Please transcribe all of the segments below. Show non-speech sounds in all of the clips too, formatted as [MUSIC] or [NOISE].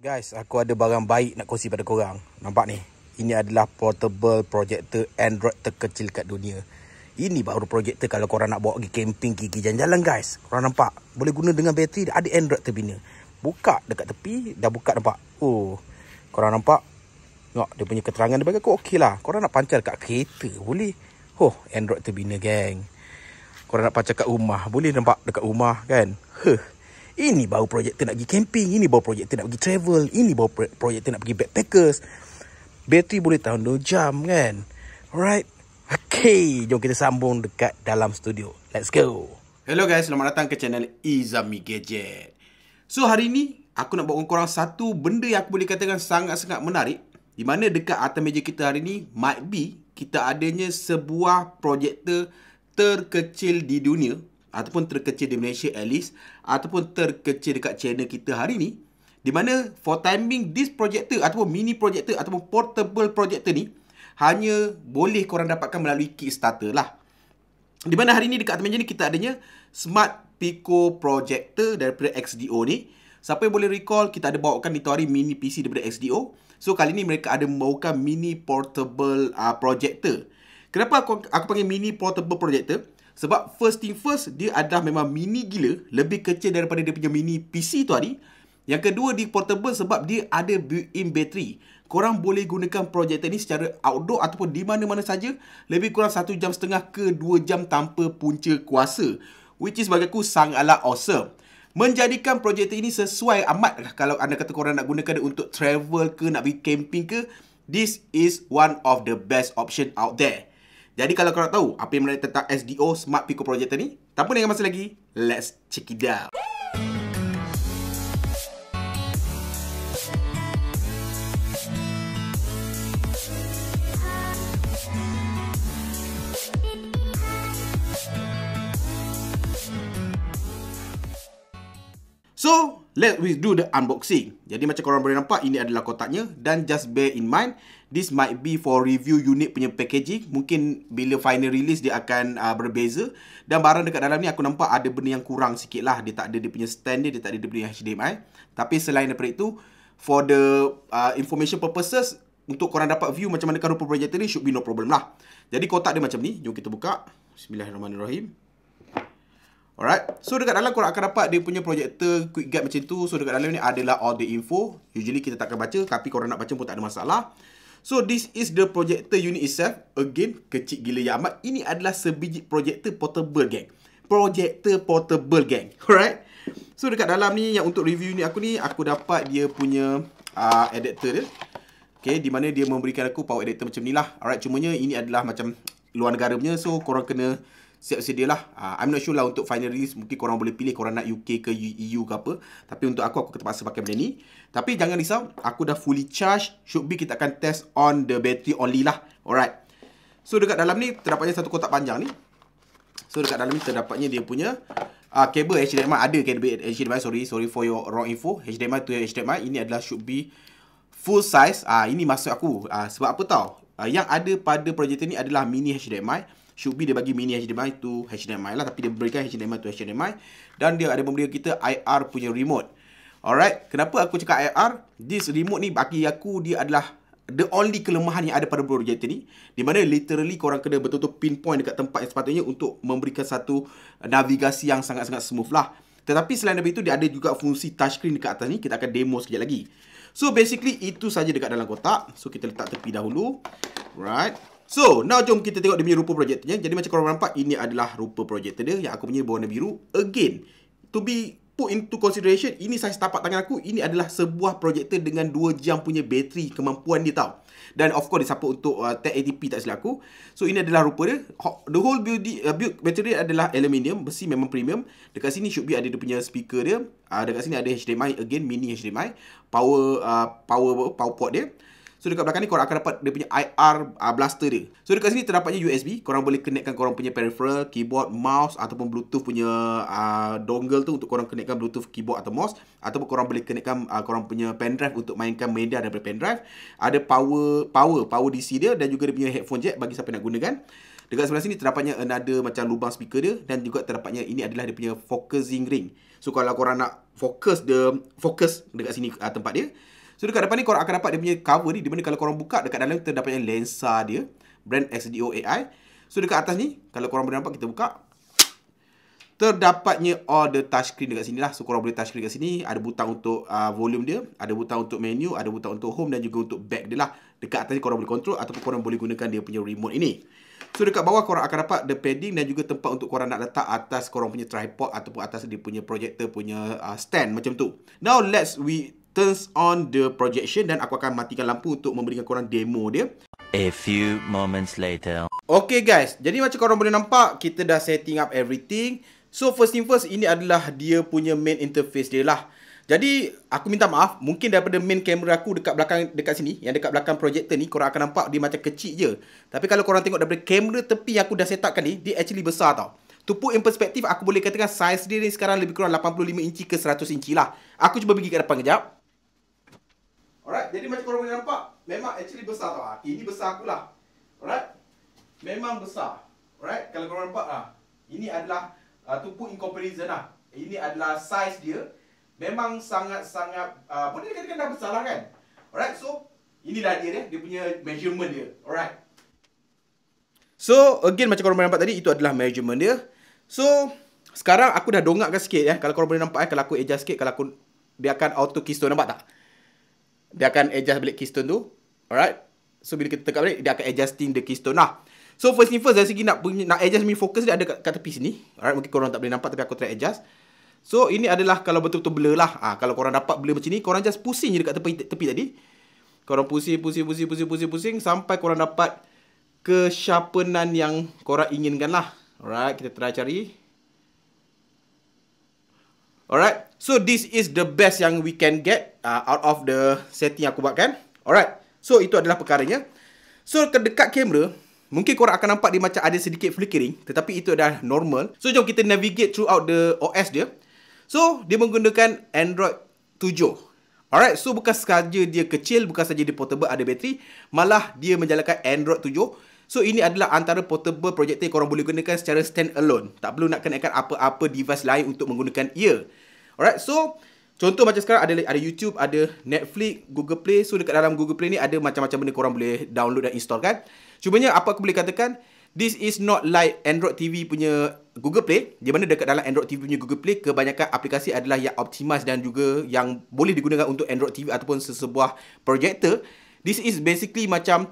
Guys, aku ada barang baik nak kongsi pada korang. Nampak ni? Ini adalah portable projector Android terkecil kat dunia. Ini baru projector kalau korang nak bawa pergi camping, gigi jalan-jalan guys. Korang nampak? Boleh guna dengan bateri, ada Android terbina. Buka dekat tepi, dah buka nampak? Oh, korang nampak? Tengok, dia punya keterangan dia bagi aku okey lah. Korang nak pancar kat kereta, boleh. Oh, Android terbina geng. Korang nak pancar kat rumah, boleh nampak dekat rumah kan? Huh. Ini baru projektor nak pergi camping. Ini baru projektor nak pergi travel. Ini baru projektor nak pergi backpackers. Bateri boleh tahan 2 jam kan. Alright. Okay. Jom kita sambung dekat dalam studio. Let's go. Hello guys. Selamat datang ke channel Izami Gadget. So hari ni aku nak bawa dengan korang satu benda yang aku boleh katakan sangat-sangat menarik. Di mana dekat atas meja kita hari ni might be kita adanya sebuah projektor terkecil di dunia ataupun terkecil di Malaysia at least ataupun terkecil dekat channel kita hari ni di mana for timing this projector ataupun mini projector ataupun portable projector ni hanya boleh korang dapatkan melalui Kickstarter lah. Di mana hari ni dekat atas meja ni kita adanya Smart Pico Projector daripada XDO ni. Siapa yang boleh recall kita ada bawakan di hari mini PC daripada XDO. So kali ni mereka ada membawakan mini portable uh, projector. Kenapa aku, aku panggil mini portable projector? Sebab first thing first, dia adalah memang mini gila. Lebih kecil daripada dia punya mini PC tu hari. Yang kedua, dia portable sebab dia ada built-in battery. Korang boleh gunakan projektor ni secara outdoor ataupun di mana-mana saja. Lebih kurang 1 jam setengah ke 2 jam tanpa punca kuasa. Which is bagi aku sangatlah awesome. Menjadikan projektor ini sesuai amat lah kalau anda kata korang nak gunakan dia untuk travel ke nak pergi camping ke. This is one of the best option out there. Jadi kalau korang tahu apa yang menarik tentang SDO Smart Pico Projector ni, tanpa dengan masa lagi, let's check it out. let we do the unboxing. Jadi macam korang boleh nampak ini adalah kotaknya dan just bear in mind this might be for review unit punya packaging. Mungkin bila final release dia akan uh, berbeza dan barang dekat dalam ni aku nampak ada benda yang kurang sikit lah. Dia tak ada dia punya stand dia, dia tak ada dia punya HDMI. Tapi selain daripada itu, for the uh, information purposes, untuk korang dapat view macam mana rupa projector ni should be no problem lah. Jadi kotak dia macam ni. Jom kita buka. Bismillahirrahmanirrahim. Alright. So dekat dalam korang akan dapat dia punya projector quick guide macam tu. So dekat dalam ni adalah all the info. Usually kita takkan baca tapi korang nak baca pun tak ada masalah. So this is the projector unit itself. Again, kecil gila ya amat. Ini adalah sebiji projector portable gang. Projector portable gang. [LAUGHS] Alright. So dekat dalam ni yang untuk review ni aku ni aku dapat dia punya uh, adapter dia. Okay, di mana dia memberikan aku power adapter macam ni lah. Alright, cumanya ini adalah macam luar negara punya. So korang kena siap sedialah. Uh, ah, I'm not sure lah untuk final release. Mungkin korang boleh pilih korang nak UK ke EU e ke apa. Tapi untuk aku, aku terpaksa pakai benda ni. Tapi jangan risau. Aku dah fully charge. Should be kita akan test on the battery only lah. Alright. So dekat dalam ni, terdapatnya satu kotak panjang ni. So dekat dalam ni, terdapatnya dia punya uh, ah, cable HDMI. Ada kabel HDMI. Sorry sorry for your wrong info. HDMI tu HDMI. Ini adalah should be full size. Ah uh, Ini maksud aku. Uh, sebab apa tau? Uh, yang ada pada projek ni adalah mini HDMI should be dia bagi mini HDMI tu HDMI lah tapi dia berikan HDMI tu HDMI dan dia ada memberi kita IR punya remote. Alright, kenapa aku cakap IR? This remote ni bagi aku dia adalah the only kelemahan yang ada pada Blue Rejector ni di mana literally korang kena betul-betul pinpoint dekat tempat yang sepatutnya untuk memberikan satu navigasi yang sangat-sangat smooth lah. Tetapi selain daripada itu dia ada juga fungsi touchscreen dekat atas ni kita akan demo sekejap lagi. So basically itu saja dekat dalam kotak. So kita letak tepi dahulu. Right. So, now jom kita tengok dia punya rupa projektornya. Jadi macam korang nampak, ini adalah rupa projektor dia yang aku punya berwarna biru. Again, to be put into consideration, ini saiz tapak tangan aku. Ini adalah sebuah projektor dengan 2 jam punya bateri kemampuan dia tau. Dan of course, dia support untuk uh, 1080p tak silap aku. So, ini adalah rupa dia. The whole build, uh, build bateri adalah aluminium. Besi memang premium. Dekat sini should be ada dia punya speaker dia. Uh, dekat sini ada HDMI. Again, mini HDMI. Power uh, power power port dia. So dekat belakang ni korang akan dapat dia punya IR uh, blaster dia. So dekat sini terdapatnya USB. Korang boleh connectkan korang punya peripheral, keyboard, mouse ataupun bluetooth punya uh, dongle tu untuk korang connectkan bluetooth, keyboard atau mouse. Ataupun korang boleh connectkan uh, korang punya pendrive untuk mainkan media daripada pen Ada power power power DC dia dan juga dia punya headphone jack bagi siapa nak gunakan. Dekat sebelah sini terdapatnya another macam lubang speaker dia dan juga terdapatnya ini adalah dia punya focusing ring. So kalau korang nak fokus dia fokus dekat sini uh, tempat dia. So dekat depan ni korang akan dapat dia punya cover ni Di mana kalau korang buka dekat dalam terdapatnya lensa dia Brand SDO AI So dekat atas ni Kalau korang boleh nampak kita buka Terdapatnya all the touchscreen dekat sini lah So korang boleh touchscreen dekat sini Ada butang untuk uh, volume dia Ada butang untuk menu Ada butang untuk home dan juga untuk back dia lah Dekat atas ni korang boleh control Ataupun korang boleh gunakan dia punya remote ini So dekat bawah korang akan dapat the padding dan juga tempat untuk korang nak letak atas korang punya tripod ataupun atas dia punya projector punya uh, stand macam tu. Now let's we turns on the projection dan aku akan matikan lampu untuk memberikan korang demo dia. A few moments later. Okay guys, jadi macam korang boleh nampak, kita dah setting up everything. So first thing first, ini adalah dia punya main interface dia lah. Jadi aku minta maaf, mungkin daripada main kamera aku dekat belakang dekat sini, yang dekat belakang projector ni, korang akan nampak dia macam kecil je. Tapi kalau korang tengok daripada kamera tepi yang aku dah set upkan ni, dia actually besar tau. To put in perspective, aku boleh katakan size dia ni sekarang lebih kurang 85 inci ke 100 inci lah. Aku cuba pergi ke depan kejap. Alright, jadi macam korang boleh nampak Memang actually besar tau Okay, ah, ini besar akulah Alright Memang besar Alright, kalau korang nampak lah Ini adalah uh, ah, Tumpu in comparison lah Ini adalah size dia Memang sangat-sangat uh, Boleh dikatakan dah besar lah kan Alright, so Inilah dia dia Dia punya measurement dia Alright So, again macam korang boleh nampak tadi Itu adalah measurement dia So Sekarang aku dah dongakkan sikit eh Kalau korang boleh nampak eh Kalau aku adjust sikit Kalau aku akan auto keystone nampak tak dia akan adjust balik keystone tu alright so bila kita tekan balik dia akan adjusting the keystone lah so first thing first dari segi nak nak adjust me focus dia ada kat, kat tepi sini alright mungkin korang tak boleh nampak tapi aku try adjust so ini adalah kalau betul-betul blur lah ha, kalau korang dapat blur macam ni korang just pusing je dekat tepi tepi tadi korang pusing pusing pusing pusing pusing pusing sampai korang dapat kesharpenan yang korang inginkan lah alright kita try cari Alright. So this is the best yang we can get uh, out of the setting aku buat kan. Alright. So itu adalah perkaranya. So kedekat kamera, mungkin korang akan nampak dia macam ada sedikit flickering. Tetapi itu adalah normal. So jom kita navigate throughout the OS dia. So dia menggunakan Android 7. Alright, so bukan sahaja dia kecil, bukan sahaja dia portable, ada bateri. Malah dia menjalankan Android 7. So ini adalah antara portable projector yang korang boleh gunakan secara stand alone. Tak perlu nak kenakan apa-apa device lain untuk menggunakan ia. Alright, so contoh macam sekarang ada ada YouTube, ada Netflix, Google Play. So dekat dalam Google Play ni ada macam-macam benda korang boleh download dan install kan. Cumanya apa aku boleh katakan, this is not like Android TV punya Google Play. Di mana dekat dalam Android TV punya Google Play, kebanyakan aplikasi adalah yang optimized dan juga yang boleh digunakan untuk Android TV ataupun sesebuah projector. This is basically macam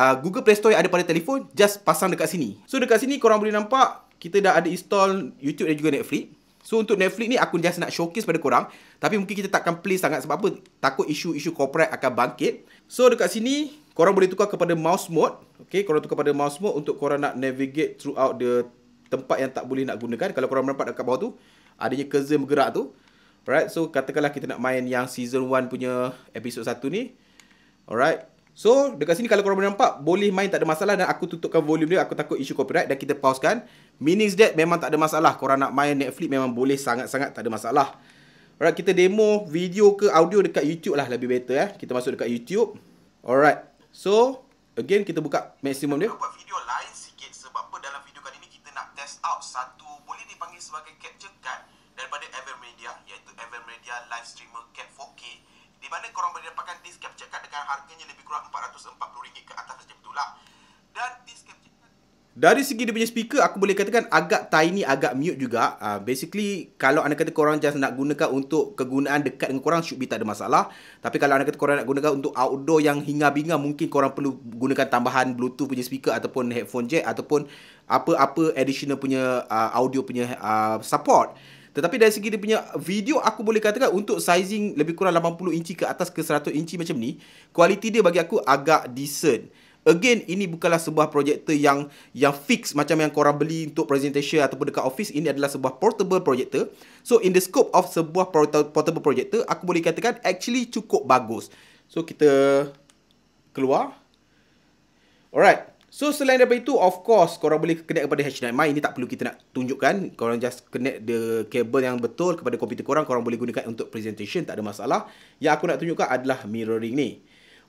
uh, Google Play Store yang ada pada telefon just pasang dekat sini. So dekat sini korang boleh nampak kita dah ada install YouTube dan juga Netflix. So untuk Netflix ni aku just nak showcase pada korang tapi mungkin kita takkan play sangat sebab apa takut isu-isu copyright akan bangkit. So dekat sini korang boleh tukar kepada mouse mode. Okay, korang tukar kepada mouse mode untuk korang nak navigate throughout the tempat yang tak boleh nak gunakan. Kalau korang nampak dekat bawah tu, adanya cursor bergerak tu. Alright, so katakanlah kita nak main yang season 1 punya episode 1 ni. Alright, So dekat sini kalau korang boleh nampak Boleh main tak ada masalah Dan aku tutupkan volume dia Aku takut isu copyright Dan kita pausekan Meaning that memang tak ada masalah Korang nak main Netflix Memang boleh sangat-sangat tak ada masalah Alright kita demo video ke audio dekat YouTube lah Lebih better eh Kita masuk dekat YouTube Alright So Again kita buka maximum dia Kita buat video lain sikit Sebab apa dalam video kali ni Kita nak test out satu Boleh dipanggil sebagai capture card Daripada Evermedia Iaitu Evermedia Live Streamer Cap 4K di mana korang boleh dapatkan disk capture card dengan harganya lebih kurang RM440 ke atas macam itulah. Dan disk dari segi dia punya speaker, aku boleh katakan agak tiny, agak mute juga. Uh, basically, kalau anda kata korang just nak gunakan untuk kegunaan dekat dengan korang, should be tak ada masalah. Tapi kalau anda kata korang nak gunakan untuk outdoor yang hingga-bingga, mungkin korang perlu gunakan tambahan bluetooth punya speaker ataupun headphone jack ataupun apa-apa additional punya uh, audio punya uh, Support. Tetapi dari segi dia punya video aku boleh katakan untuk sizing lebih kurang 80 inci ke atas ke 100 inci macam ni, kualiti dia bagi aku agak decent. Again, ini bukanlah sebuah projektor yang yang fix macam yang korang beli untuk presentation ataupun dekat office. Ini adalah sebuah portable projektor. So, in the scope of sebuah portable projektor, aku boleh katakan actually cukup bagus. So, kita keluar. Alright. So selain daripada itu of course korang boleh connect kepada HDMI ini tak perlu kita nak tunjukkan korang just connect the cable yang betul kepada komputer korang korang boleh gunakan untuk presentation tak ada masalah yang aku nak tunjukkan adalah mirroring ni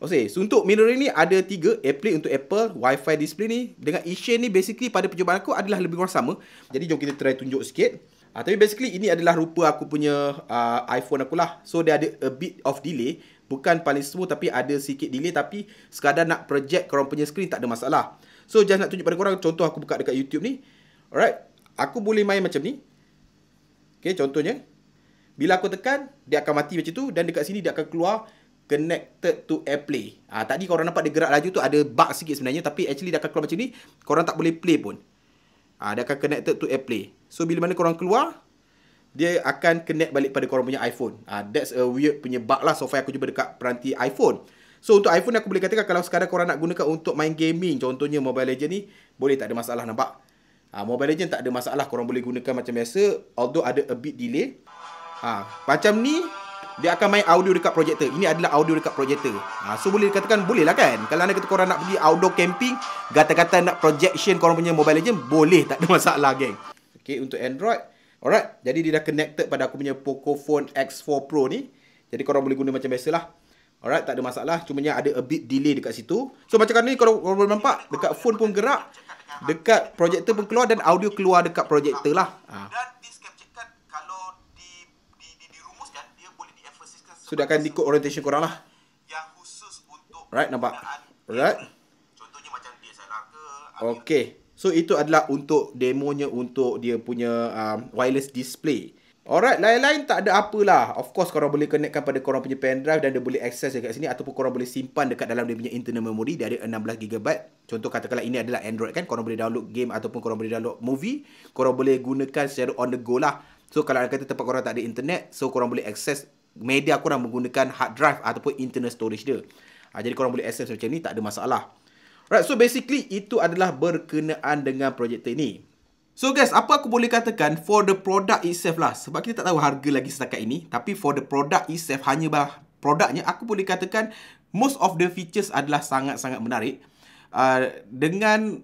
Okey, so untuk mirroring ni ada tiga airplane untuk Apple WiFi display ni dengan issue ni basically pada percubaan aku adalah lebih kurang sama jadi jom kita try tunjuk sikit Ah, tapi basically ini adalah rupa aku punya uh, iPhone aku lah. So dia ada a bit of delay bukan paling smooth tapi ada sikit delay tapi sekadar nak project korang punya screen tak ada masalah. So just nak tunjuk pada korang contoh aku buka dekat YouTube ni. Alright. Aku boleh main macam ni. Okay contohnya. Bila aku tekan dia akan mati macam tu dan dekat sini dia akan keluar connected to AirPlay. Ah tadi korang nampak dia gerak laju tu ada bug sikit sebenarnya tapi actually dia akan keluar macam ni. Korang tak boleh play pun. Ah dia akan connected to AirPlay. So bila mana korang keluar dia akan connect balik pada korang punya iPhone. Ah, that's a weird punya bug lah so far aku cuba dekat peranti iPhone. So untuk iPhone aku boleh katakan kalau sekarang korang nak gunakan untuk main gaming contohnya Mobile Legend ni boleh tak ada masalah nampak. Ah, Mobile Legend tak ada masalah korang boleh gunakan macam biasa although ada a bit delay. Ah, macam ni dia akan main audio dekat projektor. Ini adalah audio dekat projektor. Ah, so boleh dikatakan boleh lah kan. Kalau anda kata korang nak pergi outdoor camping, kata-kata nak projection korang punya Mobile Legend boleh tak ada [LAUGHS] masalah geng. Okay, untuk Android Alright, jadi dia dah connected pada aku punya Poco Phone X4 Pro ni. Jadi korang boleh guna macam biasalah. Alright, tak ada masalah. Cuma ni ada a bit delay dekat situ. So macam kan ni korang, korang boleh nampak dekat phone pun gerak, dekat projektor pun keluar dan audio keluar dekat projektor lah. Ah. Dan disconnectkan kalau di di di dirumuskan dia boleh diemphasiskan sudah akan ikut orientation korang lah. Yang khusus untuk Right nampak. Right. Contohnya macam dia ke. Okey. So itu adalah untuk demonya untuk dia punya uh, wireless display. Alright, lain-lain tak ada apalah. Of course korang boleh connectkan pada korang punya pen dan dia boleh access dekat sini ataupun korang boleh simpan dekat dalam dia punya internal memory dia ada 16GB. Contoh katakanlah ini adalah Android kan, korang boleh download game ataupun korang boleh download movie, korang boleh gunakan secara on the go lah. So kalau kata tempat korang tak ada internet, so korang boleh access media korang menggunakan hard drive ataupun internal storage dia. Ha, jadi korang boleh access macam ni, tak ada masalah. Right, so basically itu adalah berkenaan dengan projektor ini. So guys, apa aku boleh katakan for the product itself lah. Sebab kita tak tahu harga lagi setakat ini. Tapi for the product itself, hanya bah produknya, aku boleh katakan most of the features adalah sangat-sangat menarik. Uh, dengan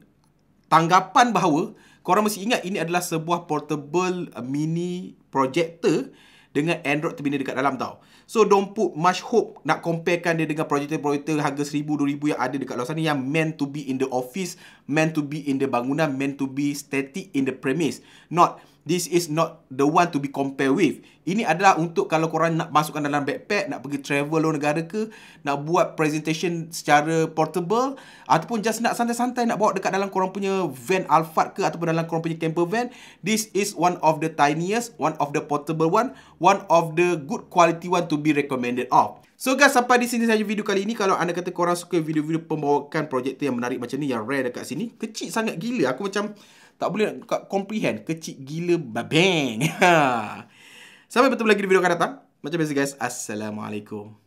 tanggapan bahawa korang mesti ingat ini adalah sebuah portable ah, mini projector dengan Android terbina dekat dalam tau. So don't put much hope nak comparekan dia dengan projector-projector harga seribu dua ribu yang ada dekat luar sana yang meant to be in the office, meant to be in the bangunan, meant to be static in the premise. Not This is not the one to be compared with. Ini adalah untuk kalau korang nak masukkan dalam backpack, nak pergi travel luar negara ke, nak buat presentation secara portable, ataupun just nak santai-santai nak bawa dekat dalam korang punya van Alphard ke, ataupun dalam korang punya camper van. This is one of the tiniest, one of the portable one, one of the good quality one to be recommended of. So guys, sampai di sini saja video kali ini. Kalau anda kata korang suka video-video pembawakan projektor yang menarik macam ni, yang rare dekat sini, kecil sangat gila. Aku macam tak boleh nak comprehend kecil gila babeng [LAUGHS] ha. sampai bertemu lagi di video akan datang macam biasa guys assalamualaikum